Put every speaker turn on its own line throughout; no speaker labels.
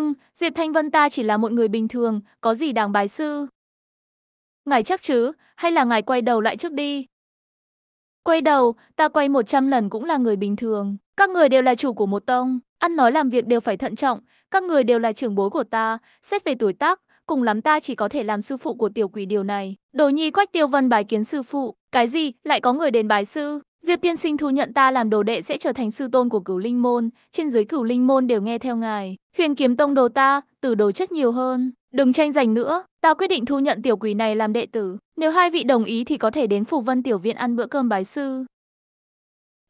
Nhưng, Diệp Thanh Vân ta chỉ là một người bình thường, có gì đáng bái sư? Ngài chắc chứ, hay là ngài quay đầu lại trước đi? Quay đầu, ta quay 100 lần cũng là người bình thường. Các người đều là chủ của một tông, ăn nói làm việc đều phải thận trọng. Các người đều là trưởng bối của ta, xét về tuổi tác, cùng lắm ta chỉ có thể làm sư phụ của tiểu quỷ điều này. Đồ nhi quách tiêu vân bài kiến sư phụ, cái gì lại có người đến bái sư? Diệp tiên sinh thu nhận ta làm đồ đệ sẽ trở thành sư tôn của cửu linh môn, trên dưới cửu linh môn đều nghe theo ngài. Huyền kiếm tông đồ ta, tử đồ chất nhiều hơn. Đừng tranh giành nữa, ta quyết định thu nhận tiểu quỷ này làm đệ tử. Nếu hai vị đồng ý thì có thể đến phủ vân tiểu viện ăn bữa cơm bái sư.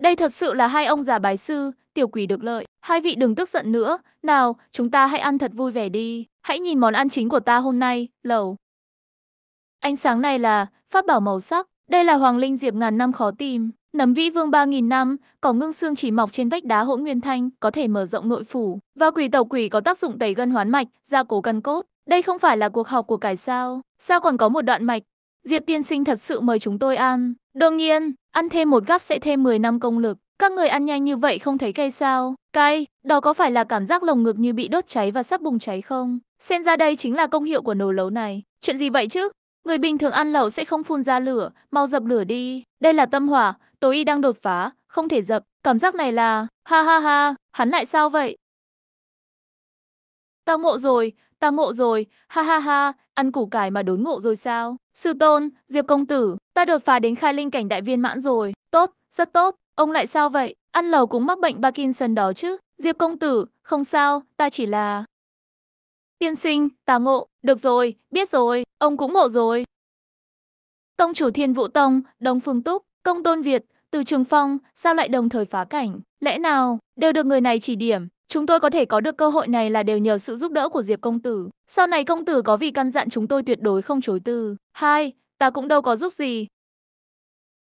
Đây thật sự là hai ông già bái sư, tiểu quỷ được lợi. Hai vị đừng tức giận nữa, nào, chúng ta hãy ăn thật vui vẻ đi. Hãy nhìn món ăn chính của ta hôm nay, lẩu. Ánh sáng này là pháp bảo màu sắc, đây là hoàng linh diệp ngàn năm khó tìm, Nấm vĩ vương 3.000 năm, cỏ ngưng xương chỉ mọc trên vách đá hỗn nguyên thanh, có thể mở rộng nội phủ. Và quỷ tàu quỷ có tác dụng tẩy gân hoán mạch, gia cố căn cốt. Đây không phải là cuộc họp của cải sao, sao còn có một đoạn mạch. Diệp tiên sinh thật sự mời chúng tôi ăn. Đương nhiên, ăn thêm một gắp sẽ thêm 10 năm công lực. Các người ăn nhanh như vậy không thấy cay sao? Cay, đó có phải là cảm giác lồng ngực như bị đốt cháy và sắp bùng cháy không? Xem ra đây chính là công hiệu của nồi lấu này. Chuyện gì vậy chứ? Người bình thường ăn lẩu sẽ không phun ra lửa, mau dập lửa đi. Đây là tâm hỏa, tối y đang đột phá, không thể dập. Cảm giác này là, ha ha ha, hắn lại sao vậy? Ta ngộ rồi, ta ngộ rồi, ha ha ha, ăn củ cải mà đốn ngộ rồi sao? Sư tôn, Diệp công tử, ta đột phá đến khai linh cảnh đại viên mãn rồi. Tốt, rất tốt, ông lại sao vậy? Ăn lẩu cũng mắc bệnh Parkinson đó chứ. Diệp công tử, không sao, ta chỉ là... Tiên sinh, tà ngộ, được rồi, biết rồi, ông cũng ngộ rồi. Công chủ Thiên Vũ Tông, Đông Phương Túc, Công Tôn Việt, Từ Trường Phong, sao lại đồng thời phá cảnh? Lẽ nào, đều được người này chỉ điểm, chúng tôi có thể có được cơ hội này là đều nhờ sự giúp đỡ của Diệp Công Tử. Sau này Công Tử có vì căn dặn chúng tôi tuyệt đối không chối từ. Hai, ta cũng đâu có giúp gì.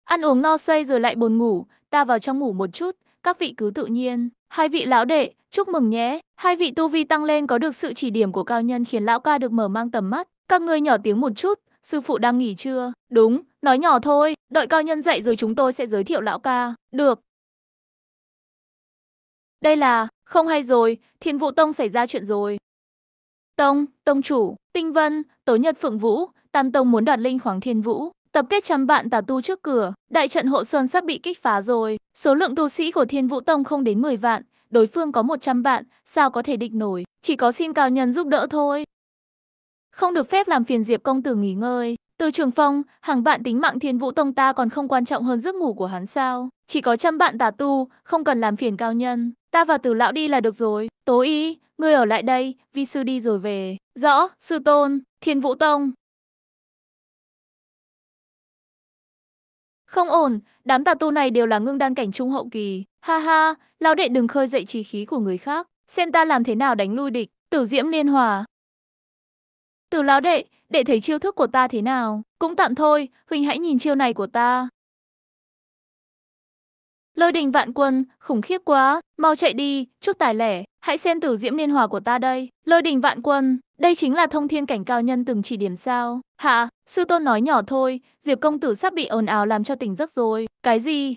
Ăn uống no say rồi lại buồn ngủ, ta vào trong ngủ một chút, các vị cứ tự nhiên. Hai vị lão đệ, chúc mừng nhé. Hai vị tu vi tăng lên có được sự chỉ điểm của cao nhân khiến lão ca được mở mang tầm mắt. Các ngươi nhỏ tiếng một chút, sư phụ đang nghỉ chưa Đúng, nói nhỏ thôi, đợi cao nhân dậy rồi chúng tôi sẽ giới thiệu lão ca. Được. Đây là, không hay rồi, thiên vũ tông xảy ra chuyện rồi. Tông, tông chủ, tinh vân, tối nhật phượng vũ, tam tông muốn đoạt linh khoáng thiên vũ. Tập kết trăm vạn tà tu trước cửa, đại trận hộ sơn sắp bị kích phá rồi. Số lượng tu sĩ của Thiên Vũ Tông không đến 10 vạn, đối phương có 100 vạn, sao có thể địch nổi, chỉ có xin cao nhân giúp đỡ thôi. Không được phép làm phiền Diệp công tử nghỉ ngơi. Từ Trường Phong, hàng vạn tính mạng Thiên Vũ Tông ta còn không quan trọng hơn giấc ngủ của hắn sao? Chỉ có trăm vạn tà tu, không cần làm phiền cao nhân. Ta và Tử lão đi là được rồi. Tố Y, ngươi ở lại đây, vi sư đi rồi về. Rõ, sư tôn, Thiên Vũ Tông. Không ổn, đám tà tu này đều là ngưng đan cảnh trung hậu kỳ. Ha ha, lão đệ đừng khơi dậy trí khí của người khác, xem ta làm thế nào đánh lui địch. Tử Diễm liên hòa. Tử lão đệ, đệ thấy chiêu thức của ta thế nào? Cũng tạm thôi, huynh hãy nhìn chiêu này của ta. Lôi đình vạn quân, khủng khiếp quá, mau chạy đi, chút tài lẻ, hãy xem tử diễm niên hòa của ta đây. Lôi đình vạn quân, đây chính là thông thiên cảnh cao nhân từng chỉ điểm sao. Hạ, sư tôn nói nhỏ thôi, Diệp công tử sắp bị ồn ào làm cho tỉnh giấc rồi. Cái gì?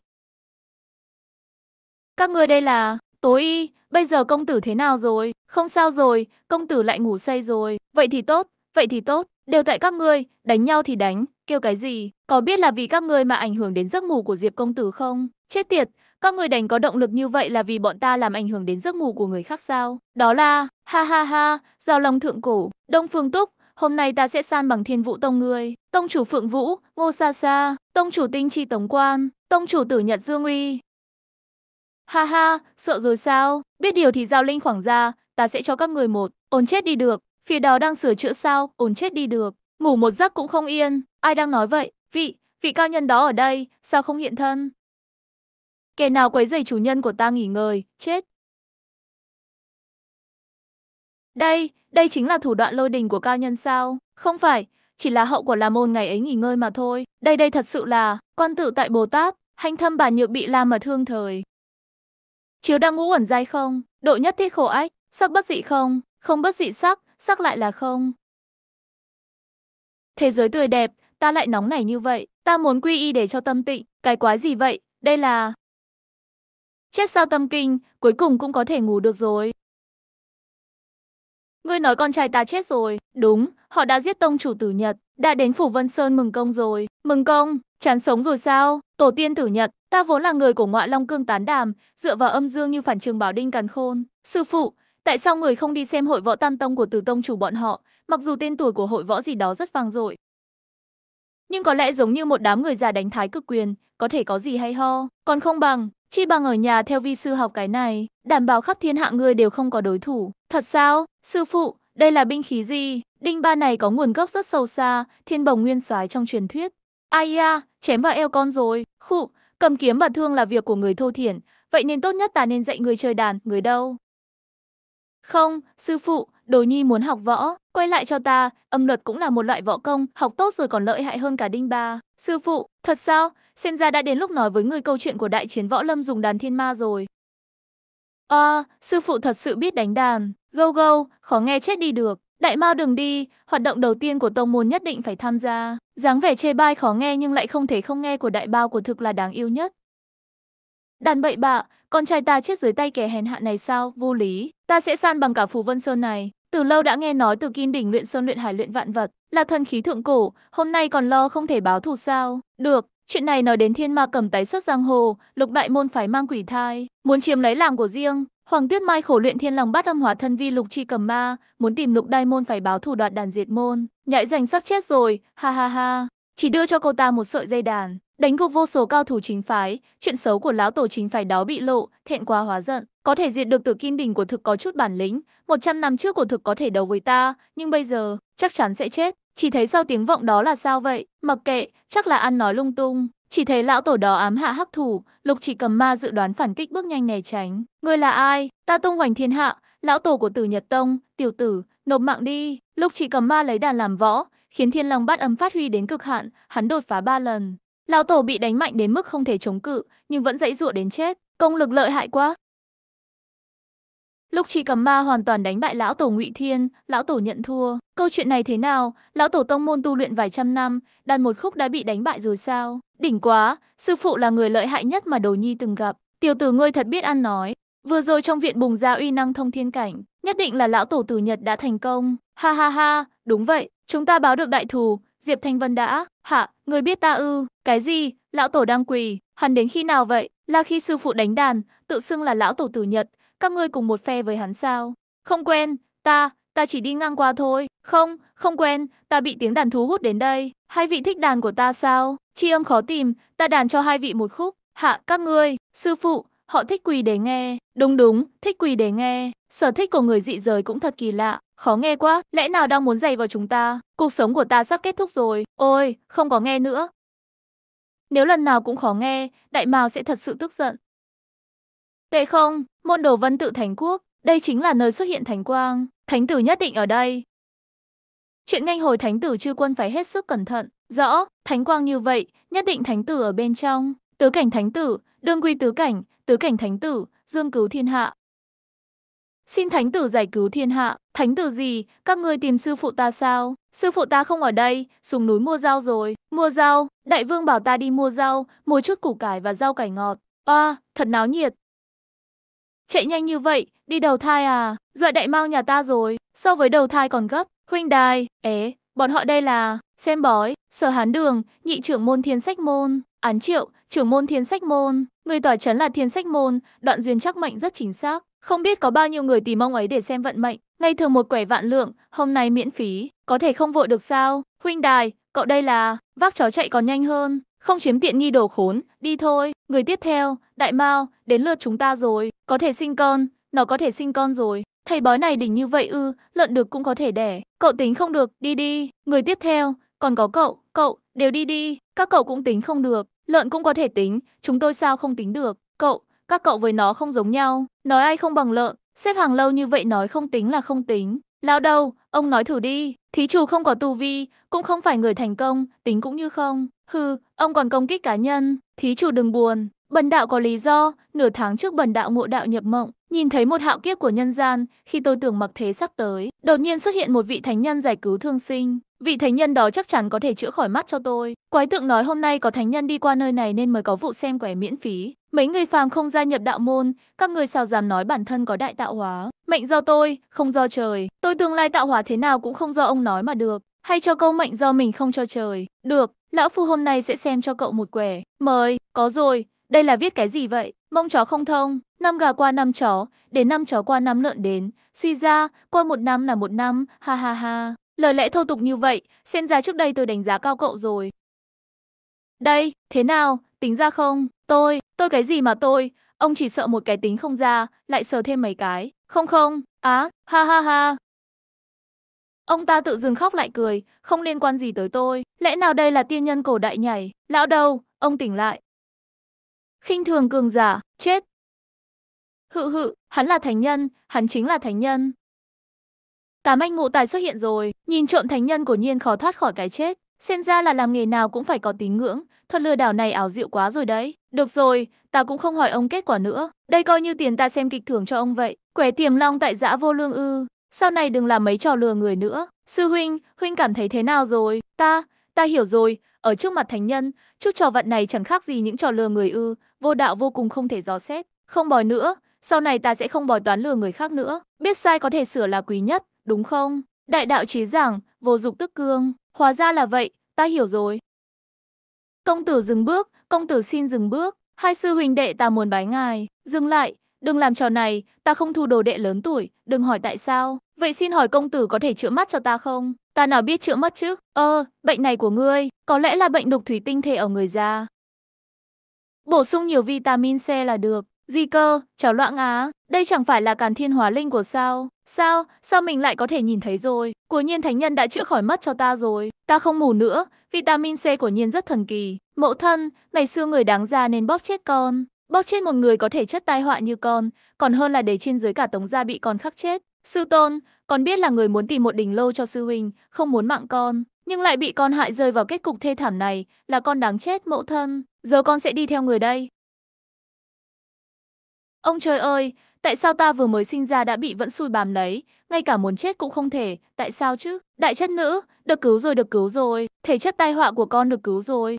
Các ngươi đây là, tối y, bây giờ công tử thế nào rồi? Không sao rồi, công tử lại ngủ say rồi. Vậy thì tốt, vậy thì tốt, đều tại các ngươi, đánh nhau thì đánh, kêu cái gì? Có biết là vì các ngươi mà ảnh hưởng đến giấc ngủ của Diệp công tử không? Chết tiệt, các người đành có động lực như vậy là vì bọn ta làm ảnh hưởng đến giấc ngủ của người khác sao? Đó là, ha ha ha, giao lòng thượng cổ, đông phương túc, hôm nay ta sẽ san bằng thiên vũ tông ngươi. Tông chủ Phượng Vũ, Ngô Sa Sa, tông chủ Tinh Chi Tống Quan, tông chủ Tử Nhật Dương Uy. Ha ha, sợ rồi sao? Biết điều thì giao linh khoảng ra, ta sẽ cho các người một. ổn chết đi được, phía đó đang sửa chữa sao, ổn chết đi được. Ngủ một giấc cũng không yên, ai đang nói vậy? Vị, vị cao nhân đó ở đây, sao không hiện thân? Kẻ nào quấy rầy chủ nhân của ta nghỉ ngơi, chết. Đây, đây chính là thủ đoạn lôi đình của cao nhân sao? Không phải, chỉ là hậu của La Môn ngày ấy nghỉ ngơi mà thôi. Đây đây thật sự là, quan tự tại Bồ Tát, hành thâm bà nhược bị la mà thương thời. Chiếu đang ngũ ẩn dai không? Độ nhất thiết khổ ách, sắc bất dị không? Không bất dị sắc, sắc lại là không. Thế giới tươi đẹp, ta lại nóng nảy như vậy. Ta muốn quy y để cho tâm tịnh. Cái quái gì vậy? Đây là... Chết sao tâm kinh, cuối cùng cũng có thể ngủ được rồi. Ngươi nói con trai ta chết rồi. Đúng, họ đã giết tông chủ tử Nhật. Đã đến Phủ Vân Sơn mừng công rồi. Mừng công, chán sống rồi sao? Tổ tiên tử Nhật, ta vốn là người của ngoại Long Cương tán đàm, dựa vào âm dương như phản trường bảo đinh càn khôn. Sư phụ, tại sao người không đi xem hội võ tam tông của tử tông chủ bọn họ, mặc dù tên tuổi của hội võ gì đó rất vang dội. Nhưng có lẽ giống như một đám người già đánh thái cực quyền, có thể có gì hay ho, còn không bằng, Chi bằng ở nhà theo vi sư học cái này, đảm bảo khắp thiên hạ ngươi đều không có đối thủ. Thật sao? Sư phụ, đây là binh khí gì? Đinh ba này có nguồn gốc rất sâu xa, thiên bồng nguyên soái trong truyền thuyết. Ai da, chém vào eo con rồi. Khụ, cầm kiếm và thương là việc của người thô thiển, vậy nên tốt nhất ta nên dạy người chơi đàn, người đâu? Không, sư phụ, đồ nhi muốn học võ, quay lại cho ta, âm luật cũng là một loại võ công, học tốt rồi còn lợi hại hơn cả đinh ba. Sư phụ, thật sao? xem ra đã đến lúc nói với người câu chuyện của đại chiến võ lâm dùng đàn thiên ma rồi. À, sư phụ thật sự biết đánh đàn, gâu gâu, khó nghe chết đi được. Đại Mao đừng đi, hoạt động đầu tiên của tông môn nhất định phải tham gia. dáng vẻ chê bai khó nghe nhưng lại không thể không nghe của đại bao của thực là đáng yêu nhất. Đàn bậy bạ, con trai ta chết dưới tay kẻ hèn hạ này sao, vô lý. Ta sẽ san bằng cả phù vân sơn này. Từ lâu đã nghe nói từ kim đỉnh luyện sơn luyện hải luyện vạn vật, là thần khí thượng cổ, hôm nay còn lo không thể báo thù sao. Được, Chuyện này nói đến thiên ma cầm tái xuất giang hồ, lục đại môn phái mang quỷ thai, muốn chiếm lấy làng của riêng. Hoàng Tuyết Mai khổ luyện thiên lòng bát âm hóa thân vi lục chi cầm ma, muốn tìm lục đai môn phải báo thủ đoạt đàn diệt môn, nhãi giành sắp chết rồi, ha ha ha. Chỉ đưa cho cô ta một sợi dây đàn, đánh gục vô số cao thủ chính phái, chuyện xấu của lão tổ chính phái đó bị lộ, thẹn quá hóa giận. Có thể diệt được tử kim đỉnh của thực có chút bản lĩnh, 100 năm trước của thực có thể đấu với ta, nhưng bây giờ, chắc chắn sẽ chết. Chỉ thấy sau tiếng vọng đó là sao vậy? Mặc kệ, chắc là ăn nói lung tung. Chỉ thấy lão tổ đó ám hạ hắc thủ, lục chỉ cầm ma dự đoán phản kích bước nhanh né tránh. người là ai? Ta tung hoành thiên hạ, lão tổ của tử Nhật Tông, tiểu tử, nộp mạng đi. Lục chỉ cầm ma lấy đàn làm võ, khiến thiên long bát âm phát huy đến cực hạn, hắn đột phá ba lần. Lão tổ bị đánh mạnh đến mức không thể chống cự, nhưng vẫn dãy dụa đến chết. Công lực lợi hại quá, Lúc chỉ Cầm Ma hoàn toàn đánh bại lão tổ Ngụy Thiên, lão tổ nhận thua. Câu chuyện này thế nào? Lão tổ tông môn tu luyện vài trăm năm, đàn một khúc đã bị đánh bại rồi sao? Đỉnh quá, sư phụ là người lợi hại nhất mà Đồ Nhi từng gặp. Tiểu tử ngươi thật biết ăn nói. Vừa rồi trong viện bùng ra uy năng thông thiên cảnh, nhất định là lão tổ tử Nhật đã thành công. Ha ha ha, đúng vậy, chúng ta báo được đại thù, Diệp Thanh Vân đã. hạ, người biết ta ư? Cái gì? Lão tổ đang quỳ, hắn đến khi nào vậy? Là khi sư phụ đánh đàn, tự xưng là lão tổ tử Nhật, các ngươi cùng một phe với hắn sao? Không quen, ta, ta chỉ đi ngang qua thôi. Không, không quen, ta bị tiếng đàn thú hút đến đây. Hai vị thích đàn của ta sao? Chi âm khó tìm, ta đàn cho hai vị một khúc. Hạ các ngươi, sư phụ, họ thích quỳ để nghe. Đúng đúng, thích quỳ để nghe. Sở thích của người dị giới cũng thật kỳ lạ. Khó nghe quá, lẽ nào đang muốn dày vào chúng ta? Cuộc sống của ta sắp kết thúc rồi. Ôi, không có nghe nữa. Nếu lần nào cũng khó nghe, đại mao sẽ thật sự tức giận. Tệ không, môn đồ văn tự thành Quốc, đây chính là nơi xuất hiện Thánh Quang, Thánh Tử nhất định ở đây. Chuyện nhanh hồi Thánh Tử chư quân phải hết sức cẩn thận, rõ, Thánh Quang như vậy, nhất định Thánh Tử ở bên trong, tứ cảnh Thánh Tử, đương quy tứ cảnh, tứ cảnh Thánh Tử, dương cứu thiên hạ. Xin Thánh Tử giải cứu thiên hạ, Thánh Tử gì, các ngươi tìm sư phụ ta sao? Sư phụ ta không ở đây, xuống núi mua rau rồi, mua rau, đại vương bảo ta đi mua rau, mua chút củ cải và rau cải ngọt. a thật náo nhiệt, Chạy nhanh như vậy, đi đầu thai à? Dọa đại mau nhà ta rồi, so với đầu thai còn gấp. Huynh đài, ế, bọn họ đây là Xem bói, sở hán đường, nhị trưởng môn thiên sách môn, án triệu, trưởng môn thiên sách môn. Người tỏa chấn là thiên sách môn, đoạn duyên chắc mệnh rất chính xác. Không biết có bao nhiêu người tìm ông ấy để xem vận mệnh. Ngay thường một quẻ vạn lượng, hôm nay miễn phí, có thể không vội được sao? Huynh đài, cậu đây là vác chó chạy còn nhanh hơn. Không chiếm tiện nghi đồ khốn, đi thôi. Người tiếp theo, đại mao, đến lượt chúng ta rồi. Có thể sinh con, nó có thể sinh con rồi. Thầy bói này đỉnh như vậy ư, lợn được cũng có thể đẻ. Cậu tính không được, đi đi. Người tiếp theo, còn có cậu, cậu, đều đi đi. Các cậu cũng tính không được, lợn cũng có thể tính, chúng tôi sao không tính được. Cậu, các cậu với nó không giống nhau, nói ai không bằng lợn. Xếp hàng lâu như vậy nói không tính là không tính. Lao đâu, ông nói thử đi. Thí chủ không có tu vi, cũng không phải người thành công, tính cũng như không. Hừ, ông còn công kích cá nhân. Thí chủ đừng buồn, Bần đạo có lý do, nửa tháng trước bần đạo ngộ đạo nhập mộng, nhìn thấy một hạo kiếp của nhân gian, khi tôi tưởng mặc thế sắp tới, đột nhiên xuất hiện một vị thánh nhân giải cứu thương sinh. Vị thánh nhân đó chắc chắn có thể chữa khỏi mắt cho tôi. Quái tượng nói hôm nay có thánh nhân đi qua nơi này nên mới có vụ xem quẻ miễn phí. Mấy người phàm không gia nhập đạo môn, các người sao dám nói bản thân có đại tạo hóa. Mệnh do tôi, không do trời. Tôi tương lai tạo hóa thế nào cũng không do ông nói mà được. Hay cho câu mệnh do mình không cho trời. Được, lão phu hôm nay sẽ xem cho cậu một quẻ. Mời, có rồi, đây là viết cái gì vậy? Mông chó không thông, năm gà qua năm chó, để năm chó qua năm lợn đến, suy ra, qua một năm là một năm, ha ha ha. Lời lẽ thô tục như vậy, xem ra trước đây tôi đánh giá cao cậu rồi. Đây, thế nào, tính ra không? Tôi, tôi cái gì mà tôi? Ông chỉ sợ một cái tính không ra, lại sờ thêm mấy cái. Không không, á, ha ha ha. Ông ta tự dừng khóc lại cười, không liên quan gì tới tôi. Lẽ nào đây là tiên nhân cổ đại nhảy? Lão đâu, ông tỉnh lại, khinh thường cường giả, chết. Hự hự, hắn là thánh nhân, hắn chính là thánh nhân. Tám anh ngụ tài xuất hiện rồi, nhìn trộm thánh nhân của nhiên khó thoát khỏi cái chết. Xem ra là làm nghề nào cũng phải có tín ngưỡng, thuật lừa đảo này ảo diệu quá rồi đấy. Được rồi, ta cũng không hỏi ông kết quả nữa. Đây coi như tiền ta xem kịch thưởng cho ông vậy. Quẻ tiềm long tại dã vô lương ư. Sau này đừng làm mấy trò lừa người nữa. Sư huynh, huynh cảm thấy thế nào rồi? Ta, ta hiểu rồi, ở trước mặt thánh nhân, chút trò vặt này chẳng khác gì những trò lừa người ư, vô đạo vô cùng không thể dò xét. Không bòi nữa, sau này ta sẽ không bòi toán lừa người khác nữa. Biết sai có thể sửa là quý nhất, đúng không? Đại đạo chế giảng, vô dục tức cương. Hóa ra là vậy, ta hiểu rồi. Công tử dừng bước, công tử xin dừng bước. Hai sư huynh đệ ta muốn bái ngài. Dừng lại, đừng làm trò này, ta không thu đồ đệ lớn tuổi, đừng hỏi tại sao. Vậy xin hỏi công tử có thể chữa mắt cho ta không? Ta nào biết chữa mắt chứ? Ơ, bệnh này của ngươi, có lẽ là bệnh đục thủy tinh thể ở người già. Bổ sung nhiều vitamin C là được. Di cơ, trào loãng á, đây chẳng phải là càn thiên hóa linh của sao? Sao, sao mình lại có thể nhìn thấy rồi? Của nhiên thánh nhân đã chữa khỏi mắt cho ta rồi. Ta không mù nữa, vitamin C của nhiên rất thần kỳ. Mẫu thân, ngày xưa người đáng ra nên bóp chết con. Bóp chết một người có thể chất tai họa như con, còn hơn là để trên dưới cả tống gia bị con khắc chết. Sư tôn, con biết là người muốn tìm một đỉnh lô cho sư huynh, không muốn mạng con, nhưng lại bị con hại rơi vào kết cục thê thảm này, là con đáng chết mẫu thân, giờ con sẽ đi theo người đây. Ông trời ơi, tại sao ta vừa mới sinh ra đã bị vẫn xui bám lấy, ngay cả muốn chết cũng không thể, tại sao chứ? Đại chất nữ, được cứu rồi được cứu rồi, thể chất tai họa của con được cứu rồi.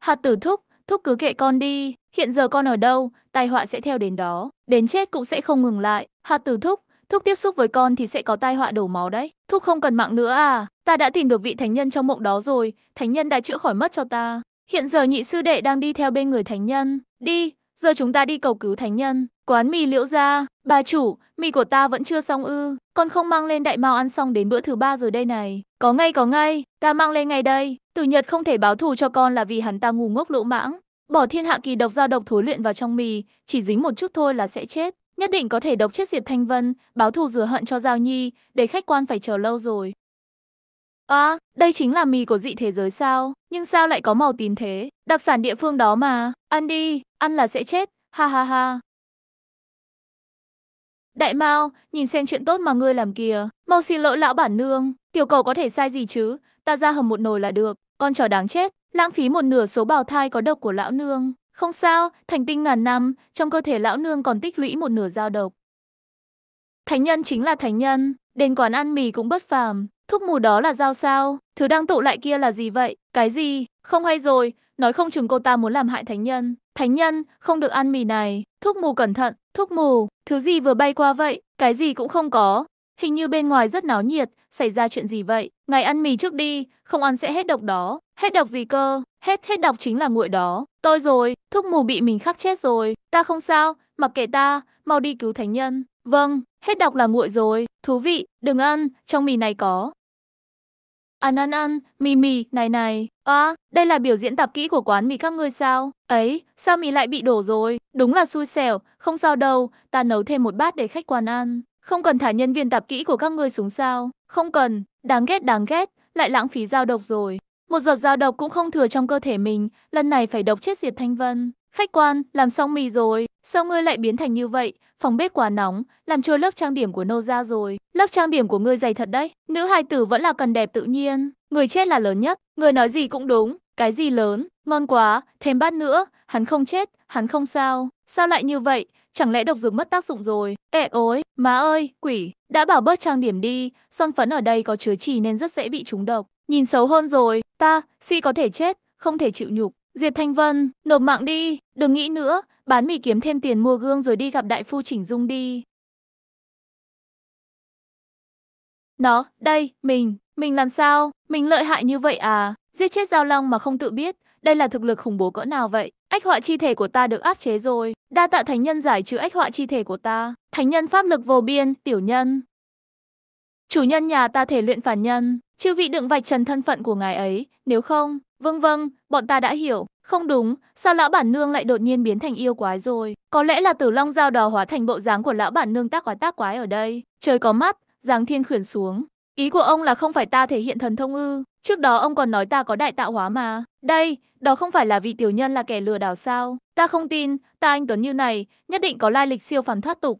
Hạt tử thúc, thúc cứ kệ con đi, hiện giờ con ở đâu, tai họa sẽ theo đến đó, đến chết cũng sẽ không ngừng lại. Hạt tử thúc, thúc tiếp xúc với con thì sẽ có tai họa đổ máu đấy. thúc không cần mạng nữa à, ta đã tìm được vị thánh nhân trong mộng đó rồi, thánh nhân đã chữa khỏi mất cho ta. Hiện giờ nhị sư đệ đang đi theo bên người thánh nhân. Đi, giờ chúng ta đi cầu cứu thánh nhân. Quán mì liễu ra, bà chủ, mì của ta vẫn chưa xong ư, con không mang lên đại mao ăn xong đến bữa thứ ba rồi đây này. Có ngay có ngay, ta mang lên ngay đây. Tử Nhật không thể báo thù cho con là vì hắn ta ngu ngốc lỗ mãng. Bỏ thiên hạ kỳ độc ra độc thối luyện vào trong mì, chỉ dính một chút thôi là sẽ chết nhất định có thể độc chết Diệp Thanh Vân, báo thù rửa hận cho Giao Nhi, để khách quan phải chờ lâu rồi. À, đây chính là mì của dị thế giới sao? Nhưng sao lại có màu tím thế? Đặc sản địa phương đó mà. Ăn đi, ăn là sẽ chết. Ha ha ha. Đại Mao, nhìn xem chuyện tốt mà ngươi làm kìa. Mau xin lỗi lão bản nương. Tiểu cầu có thể sai gì chứ? Ta ra hầm một nồi là được. Con chó đáng chết. Lãng phí một nửa số bào thai có độc của lão nương. Không sao, thành tinh ngàn năm, trong cơ thể lão nương còn tích lũy một nửa dao độc. Thánh nhân chính là thánh nhân, đến quán ăn mì cũng bất phàm, thuốc mù đó là dao sao, thứ đang tụ lại kia là gì vậy, cái gì, không hay rồi, nói không chừng cô ta muốn làm hại thánh nhân. Thánh nhân, không được ăn mì này, thuốc mù cẩn thận, thuốc mù, thứ gì vừa bay qua vậy, cái gì cũng không có. Hình như bên ngoài rất náo nhiệt, xảy ra chuyện gì vậy? Ngày ăn mì trước đi, không ăn sẽ hết độc đó. Hết độc gì cơ? Hết hết độc chính là nguội đó. Tôi rồi, thuốc mù bị mình khắc chết rồi. Ta không sao, mặc kệ ta, mau đi cứu thánh nhân. Vâng, hết độc là nguội rồi. Thú vị, đừng ăn, trong mì này có. Ăn ăn ăn, mì mì, này này. À, đây là biểu diễn tạp kỹ của quán mì các ngươi sao? Ấy, sao mì lại bị đổ rồi? Đúng là xui xẻo, không sao đâu, ta nấu thêm một bát để khách quán ăn. Không cần thả nhân viên tạp kỹ của các ngươi xuống sao? Không cần, đáng ghét đáng ghét, lại lãng phí dao độc rồi. Một giọt dao độc cũng không thừa trong cơ thể mình, lần này phải độc chết diệt Thanh Vân. Khách quan, làm xong mì rồi, sao ngươi lại biến thành như vậy? Phòng bếp quá nóng, làm trôi lớp trang điểm của nô ra rồi. Lớp trang điểm của ngươi dày thật đấy, nữ hài tử vẫn là cần đẹp tự nhiên. Người chết là lớn nhất, người nói gì cũng đúng, cái gì lớn, ngon quá, thêm bát nữa, hắn không chết, hắn không sao. Sao lại như vậy, Chẳng lẽ độc dược mất tác dụng rồi? Ê ối, má ơi, quỷ, đã bảo bớt trang điểm đi, son phấn ở đây có chứa trì nên rất dễ bị trúng độc. Nhìn xấu hơn rồi, ta, si có thể chết, không thể chịu nhục. Diệp Thanh Vân, nộp mạng đi, đừng nghĩ nữa, bán mì kiếm thêm tiền mua gương rồi đi gặp đại phu chỉnh dung đi. Nó, đây, mình, mình làm sao, mình lợi hại như vậy à, giết chết Giao Long mà không tự biết, đây là thực lực khủng bố cỡ nào vậy? Ách họa chi thể của ta được áp chế rồi. Đa tạ thánh nhân giải trừ ách họa chi thể của ta. Thánh nhân pháp lực vô biên, tiểu nhân. Chủ nhân nhà ta thể luyện phản nhân. Chư vị đừng vạch trần thân phận của ngài ấy. Nếu không, vâng vâng, bọn ta đã hiểu. Không đúng, sao lão bản nương lại đột nhiên biến thành yêu quái rồi? Có lẽ là tử long dao đỏ hóa thành bộ dáng của lão bản nương tác quái tác quái ở đây. Trời có mắt, giáng thiên khuyển xuống. Ý của ông là không phải ta thể hiện thần thông ư? Trước đó ông còn nói ta có đại tạo hóa mà. Đây, đó không phải là vị tiểu nhân là kẻ lừa đảo sao? Ta không tin, ta anh Tuấn như này, nhất định có lai lịch siêu phàm thoát tục.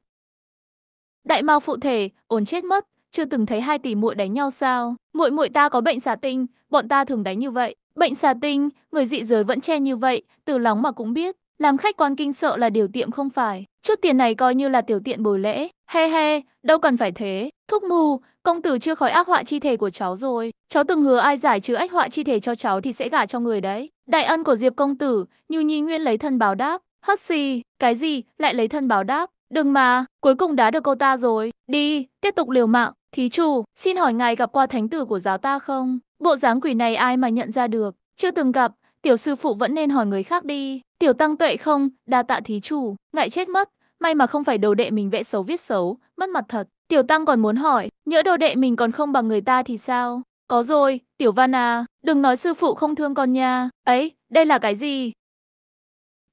Đại mao phụ thể, ổn chết mất, chưa từng thấy hai tỷ muội đánh nhau sao? Muội muội ta có bệnh xà tinh, bọn ta thường đánh như vậy. Bệnh xà tinh, người dị giới vẫn che như vậy, từ lóng mà cũng biết. Làm khách quan kinh sợ là điều tiệm không phải. Chút tiền này coi như là tiểu tiện bồi lễ. He he, đâu cần phải thế. Thúc mù, công tử chưa khỏi ác họa chi thể của cháu rồi. Cháu từng hứa ai giải trừ ách họa chi thể cho cháu thì sẽ gả cho người đấy. Đại ân của Diệp công tử, Như Nhi Nguyên lấy thân báo đáp. Hất xì, cái gì, lại lấy thân báo đáp. Đừng mà, cuối cùng đã được cô ta rồi. Đi, tiếp tục liều mạng. Thí chủ, xin hỏi ngài gặp qua thánh tử của giáo ta không? Bộ dáng quỷ này ai mà nhận ra được? Chưa từng gặp, tiểu sư phụ vẫn nên hỏi người khác đi. Tiểu tăng tuệ không, đa tạ thí chủ, ngại chết mất, may mà không phải đồ đệ mình vẽ xấu viết xấu, mất mặt thật. Tiểu tăng còn muốn hỏi, nhỡ đồ đệ mình còn không bằng người ta thì sao? Có rồi, tiểu văn à, đừng nói sư phụ không thương con nha. Ấy, đây là cái gì?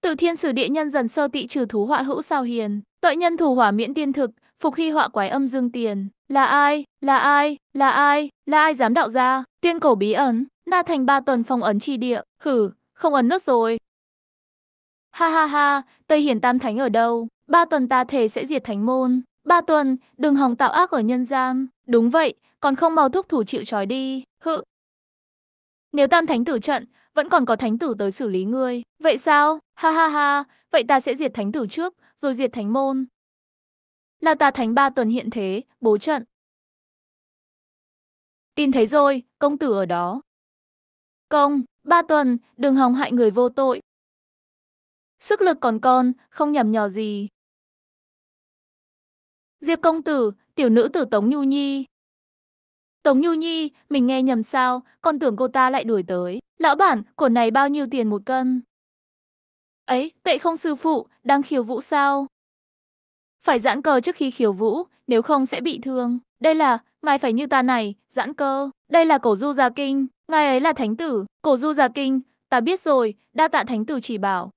Tự thiên sử địa nhân dần sơ tị trừ thú họa hữu sao hiền, tội nhân thủ hỏa miễn tiên thực, phục hy họa quái âm dương tiền. Là ai? Là ai? Là ai? Là ai dám đạo ra? Tiên cổ bí ẩn, Na Thành ba tuần phong ấn chi địa, hử, không ấn nước rồi. Ha ha ha, Tây Hiển Tam Thánh ở đâu? Ba tuần ta thể sẽ diệt thánh môn. Ba tuần, đừng hòng tạo ác ở nhân gian. Đúng vậy, còn không mau thúc thủ chịu trói đi, hự. Nếu Tam Thánh tử trận, vẫn còn có thánh tử tới xử lý ngươi. Vậy sao? Ha ha ha, vậy ta sẽ diệt thánh tử trước, rồi diệt thánh môn. Là ta thánh ba tuần hiện thế, bố trận. Tin thấy rồi, công tử ở đó. Công, ba tuần, đừng hòng hại người vô tội. Sức lực còn con, không nhầm nhò gì. Diệp công tử, tiểu nữ tử Tống Nhu Nhi. Tống Nhu Nhi, mình nghe nhầm sao, con tưởng cô ta lại đuổi tới. Lão bản, cổ này bao nhiêu tiền một cân? Ấy, tệ không sư phụ, đang khiêu vũ sao? Phải giãn cơ trước khi khiêu vũ, nếu không sẽ bị thương. Đây là, ngài phải như ta này, giãn cơ. Đây là cổ du gia kinh, Ngài ấy là thánh tử, cổ du già kinh, ta biết rồi, đa tạ thánh tử chỉ bảo.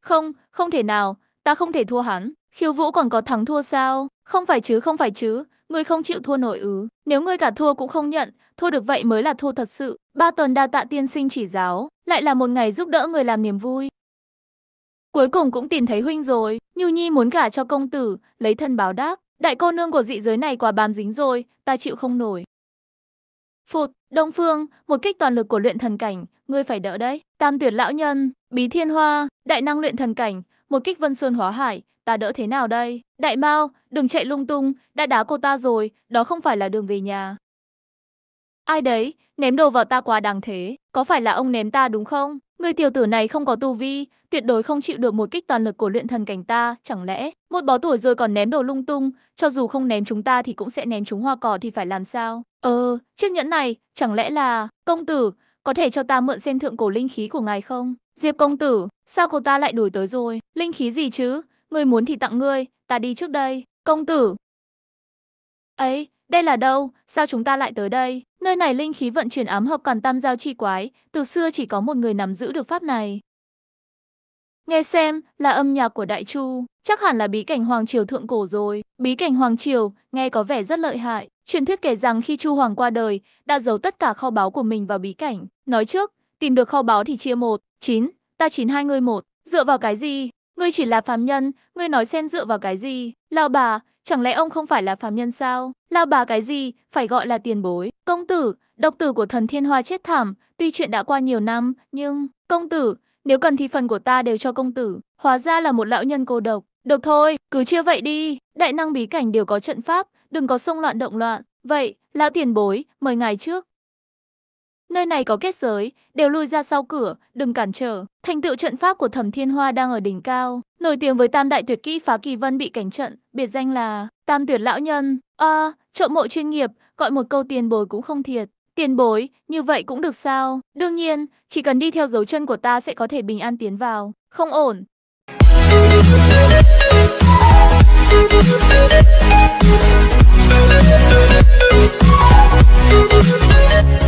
Không, không thể nào, ta không thể thua hắn. Khiêu vũ còn có thắng thua sao? Không phải chứ, không phải chứ, ngươi không chịu thua nổi ứ. Nếu ngươi cả thua cũng không nhận, thua được vậy mới là thua thật sự. Ba tuần đa tạ tiên sinh chỉ giáo, lại là một ngày giúp đỡ người làm niềm vui. Cuối cùng cũng tìm thấy huynh rồi, Nhu Nhi muốn gả cho công tử, lấy thân báo đáp. Đại cô nương của dị giới này quả bám dính rồi, ta chịu không nổi. Phụt, Đông Phương, một kích toàn lực của luyện thần cảnh, ngươi phải đỡ đấy. Tam tuyệt lão nhân, bí thiên hoa, đại năng luyện thần cảnh, một kích vân sơn hóa hải, ta đỡ thế nào đây? Đại Mao, đừng chạy lung tung, đã đá cô ta rồi, đó không phải là đường về nhà. Ai đấy, ném đồ vào ta quá đáng thế có phải là ông ném ta đúng không? Người tiểu tử này không có tu vi, tuyệt đối không chịu được một kích toàn lực của luyện thần cảnh ta, chẳng lẽ một bó tuổi rồi còn ném đồ lung tung, cho dù không ném chúng ta thì cũng sẽ ném chúng hoa cỏ thì phải làm sao? Ờ, chiếc nhẫn này, chẳng lẽ là... Công tử, có thể cho ta mượn sen thượng cổ linh khí của ngài không? Diệp công tử, sao cô ta lại đuổi tới rồi? Linh khí gì chứ? người muốn thì tặng ngươi, ta đi trước đây. Công tử! Ấy, đây là đâu? Sao chúng ta lại tới đây? Nơi này linh khí vận chuyển ám hợp càn tam giao chi quái, từ xưa chỉ có một người nắm giữ được pháp này. Nghe xem, là âm nhạc của Đại Chu, chắc hẳn là bí cảnh Hoàng Triều thượng cổ rồi. Bí cảnh Hoàng Triều, nghe có vẻ rất lợi hại. Truyền thuyết kể rằng khi Chu Hoàng qua đời, đã giấu tất cả kho báu của mình vào bí cảnh. Nói trước, tìm được kho báu thì chia một, chín, ta chín hai người một. Dựa vào cái gì? Ngươi chỉ là phàm nhân, ngươi nói xem dựa vào cái gì? Lão bà, Chẳng lẽ ông không phải là phàm nhân sao? Lao bà cái gì, phải gọi là tiền bối. Công tử, độc tử của thần thiên hoa chết thảm, tuy chuyện đã qua nhiều năm, nhưng... Công tử, nếu cần thì phần của ta đều cho công tử. Hóa ra là một lão nhân cô độc. Được thôi, cứ chia vậy đi. Đại năng bí cảnh đều có trận pháp, đừng có xông loạn động loạn. Vậy, lão tiền bối, mời ngài trước. Nơi này có kết giới, đều lui ra sau cửa, đừng cản trở. Thành tựu trận pháp của Thẩm Thiên Hoa đang ở đỉnh cao, nổi tiếng với Tam Đại Tuyệt Kỹ phá kỳ vân bị cảnh trận, biệt danh là Tam Tuyệt Lão Nhân. À, trộm mộ chuyên nghiệp, gọi một câu tiền bồi cũng không thiệt. Tiền bối, như vậy cũng được sao? Đương nhiên, chỉ cần đi theo dấu chân của ta sẽ có thể bình an tiến vào. Không ổn. Thank you.